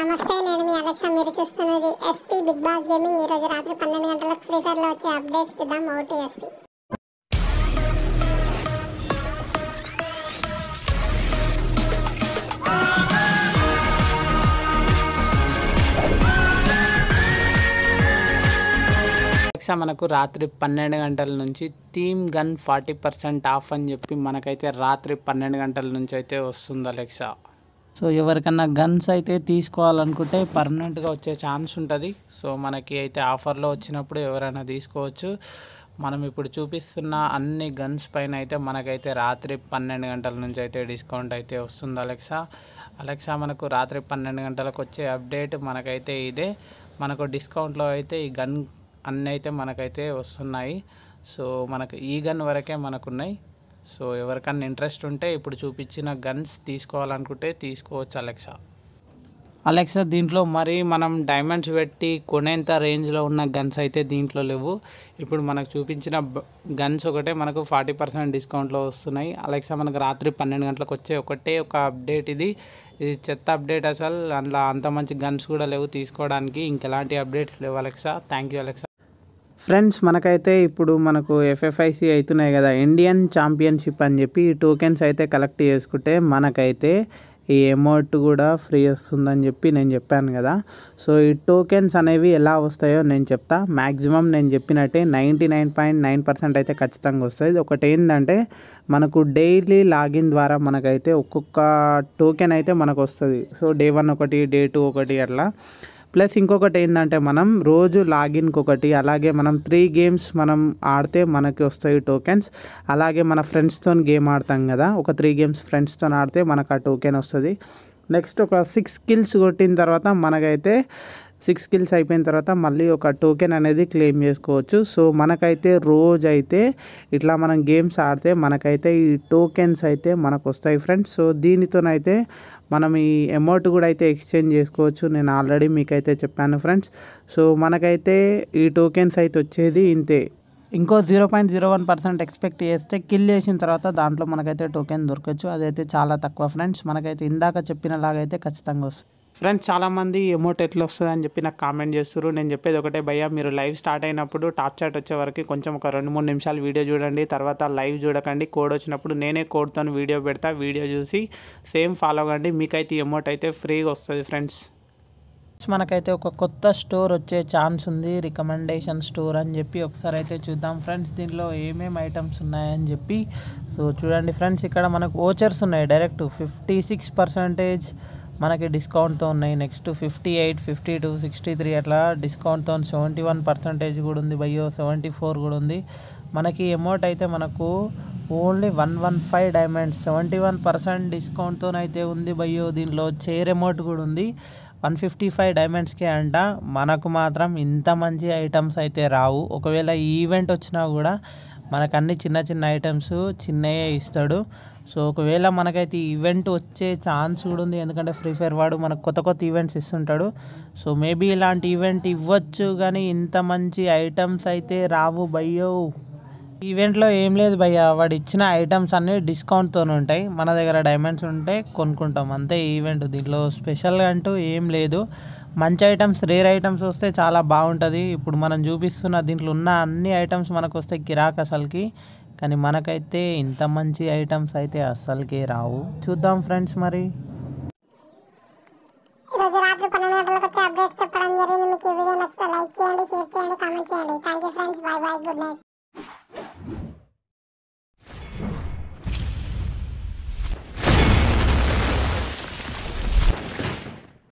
నమస్తే నేను మీ అలెక్సా మీరు చూస్తున్నది ఎస్పీ బిగ్ బాస్ గేమింగ్ ఈ రోజు రాత్రి పన్నెండు గంటలకు ఫ్రీ ఫైర్ లో వచ్చే అప్డేట్స్ చూద్దాం ఓటి ఎస్పీ మనకు రాత్రి పన్నెండు గంటల నుంచి theme gun forty percent off అని చెప్పి మనకైతే రాత్రి పన్నెండు గంటల నుంచి అయితే వస్తుంది అలెక్సా సో ఎవరికన్నా గన్స్ అయితే తీసుకోవాలనుకుంటే పర్మనెంట్గా వచ్చే ఛాన్స్ ఉంటుంది సో మనకి అయితే ఆఫర్లో వచ్చినప్పుడు ఎవరైనా తీసుకోవచ్చు మనం ఇప్పుడు చూపిస్తున్న అన్ని గన్స్ పైన అయితే మనకైతే రాత్రి పన్నెండు గంటల నుంచి అయితే డిస్కౌంట్ అయితే వస్తుంది అలెక్సా అలెక్సా మనకు రాత్రి పన్నెండు గంటలకు వచ్చే అప్డేట్ మనకైతే ఇదే మనకు డిస్కౌంట్లో అయితే ఈ గన్ అన్నీ అయితే మనకైతే వస్తున్నాయి సో మనకు ఈ గన్ వరకే మనకున్నాయి సో ఎవరికన్నా ఇంట్రెస్ట్ ఉంటే ఇప్పుడు చూపించిన గన్స్ తీసుకోవాలనుకుంటే తీసుకోవచ్చు అలెక్సా అలెక్సా దీంట్లో మరి మనం డైమండ్స్ పెట్టి కొనేంత రేంజ్లో ఉన్న గన్స్ అయితే దీంట్లో లేవు ఇప్పుడు మనకు చూపించిన గన్స్ ఒకటే మనకు ఫార్టీ పర్సెంట్ డిస్కౌంట్లో వస్తున్నాయి అలెక్సా మనకు రాత్రి పన్నెండు గంటలకు వచ్చే ఒకటే ఒక అప్డేట్ ఇది ఇది చెత్త అప్డేట్ అసలు అందులో అంత మంచి గన్స్ కూడా లేవు తీసుకోవడానికి ఇంకెలాంటి అప్డేట్స్ లేవు Alexa thank you Alexa friends మనకైతే ఇప్పుడు మనకు ఎఫ్ఎఫ్ఐసి అవుతున్నాయి కదా ఇండియన్ ఛాంపియన్షిప్ అని చెప్పి ఈ టోకెన్స్ అయితే కలెక్ట్ చేసుకుంటే మనకైతే ఈ అమౌంట్ కూడా ఫ్రీ వస్తుందని చెప్పి నేను చెప్పాను కదా సో ఈ టోకెన్స్ అనేవి ఎలా వస్తాయో నేను చెప్తా మ్యాక్సిమం నేను చెప్పినట్టే ninety nine point nine percent అయితే ఖచ్చితంగా వస్తుంది ఒకటి ఏంటంటే మనకు డైలీ లాగిన్ ద్వారా మనకైతే ఒక్కొక్క టోకెన్ అయితే మనకు వస్తుంది సో డే వన్ ఒకటి డే టూ ఒకటి అట్లా ప్లస్ ఇంకొకటి ఏంటంటే మనం రోజు లాగిన్కి ఒకటి అలాగే మనం త్రీ గేమ్స్ మనం ఆడితే మనకి వస్తాయి టోకెన్స్ అలాగే మన ఫ్రెండ్స్తో గేమ్ ఆడతాం కదా ఒక త్రీ గేమ్స్ ఫ్రెండ్స్తో ఆడితే మనకు ఆ టోకెన్ వస్తుంది నెక్స్ట్ ఒక సిక్స్ కిల్స్ కొట్టిన తర్వాత మనకైతే సిక్స్ కిల్స్ అయిపోయిన తర్వాత మళ్ళీ ఒక టోకెన్ అనేది క్లెయిమ్ చేసుకోవచ్చు సో మనకైతే రోజైతే ఇట్లా మనం గేమ్స్ ఆడితే మనకైతే ఈ టోకెన్స్ అయితే మనకు వస్తాయి ఫ్రెండ్స్ సో దీనితోనైతే మనం ఈ అమౌంట్ కూడా అయితే ఎక్స్చేంజ్ చేసుకోవచ్చు నేను ఆల్రెడీ మీకైతే చెప్పాను ఫ్రెండ్స్ సో మనకైతే ఈ టోకెన్స్ అయితే వచ్చేది ఇంతే ఇంకో zero point zero one percent expect చేస్తే కిల్ చేసిన తర్వాత దాంట్లో మనకైతే టోకెన్ దొరకచ్చు అదైతే చాలా తక్కువ ఫ్రెండ్స్ మనకైతే ఇందాక చెప్పినలాగైతే ఖచ్చితంగా వస్తుంది ఫ్రెండ్స్ చాలామంది ఎమోట్ ఎట్లా వస్తుంది అని చెప్పి నాకు కామెంట్ చేస్తారు నేను చెప్పేది ఒకటే భయ్య మీరు లైవ్ స్టార్ట్ అయినప్పుడు టాప్ చాట్ వచ్చే వరకు కొంచెం ఒక రెండు మూడు నిమిషాలు వీడియో చూడండి తర్వాత లైవ్ చూడకండి కోడ్ వచ్చినప్పుడు నేనే కోడ్తో వీడియో పెడతా వీడియో చూసి సేమ్ ఫాలో కండి మీకైతే ఎమోట్ అయితే ఫ్రీగా వస్తుంది ఫ్రెండ్స్ మనకైతే ఒక కొత్త స్టోర్ వచ్చే ఛాన్స్ ఉంది రికమెండేషన్ స్టోర్ అని చెప్పి ఒకసారి అయితే చూద్దాం ఫ్రెండ్స్ దీనిలో ఏమేమి ఐటమ్స్ ఉన్నాయని చెప్పి సో చూడండి ఫ్రెండ్స్ ఇక్కడ మనకు ఓచర్స్ ఉన్నాయి డైరెక్ట్ ఫిఫ్టీ సిక్స్ పర్సెంటేజ్ మనకి డిస్కౌంట్తో ఉన్నాయి next fifty eight fifty two sixty three అట్లా డిస్కౌంట్తో సెవెంటీ వన్ పర్సంటేజ్ కూడా ఉంది బయో సెవెంటీ ఫోర్ కూడా ఉంది మనకి అమౌంట్ అయితే మనకు only one one five diamonds seventy one percent డిస్కౌంట్తో అయితే ఉంది బయో దీంట్లో చైర్ అమౌంట్ కూడా ఉంది వన్ ఫిఫ్టీ ఫైవ్ డైమండ్స్కే అంట మనకు మాత్రం ఇంత మంచి ఐటమ్స్ అయితే రావు ఒకవేళ ఈవెంట్ వచ్చినా కూడా మనకు అన్ని చిన్న చిన్న ఐటమ్స్ చిన్నయే ఇస్తాడు సో ఒకవేళ మనకైతే ఈవెంట్ వచ్చే ఛాన్స్ కూడా ఉంది ఎందుకంటే ఫ్రీ ఫైర్ వాడు మనకు కొత్త కొత్త ఈవెంట్స్ ఇస్తుంటాడు సో మేబీ ఇలాంటి ఈవెంట్ ఇవ్వచ్చు కానీ ఇంత మంచి ఐటమ్స్ అయితే రావు భయ్యో ఈవెంట్లో ఏం లేదు భయ్య వాడు ఇచ్చిన ఐటమ్స్ అన్నీ డిస్కౌంట్తో ఉంటాయి మన దగ్గర డైమండ్స్ ఉంటే కొనుక్కుంటాం అంతే ఈవెంట్ దీంట్లో స్పెషల్ అంటూ ఏం లేదు మంచి ఐటమ్స్ రేర్ ఐటమ్స్ వస్తే చాలా బాగుంటుంది ఇప్పుడు మనం చూపిస్తున్న దీంట్లో ఉన్న అన్ని ఐటమ్స్ మనకు వస్తే గిరాక్ అసలుకి కానీ మనకైతే ఇంత మంచి ఐటమ్స్ అయితే అస్సలకి రావు చూద్దాం ఫ్రెండ్స్ మరి రాత్రి చెప్పడం జరిగింది మీకు ఈ వీడియో నచ్చితే లైక్ చేయండి షేర్ చేయండి కామెంట్ చేయండి thank you friends bye bye good night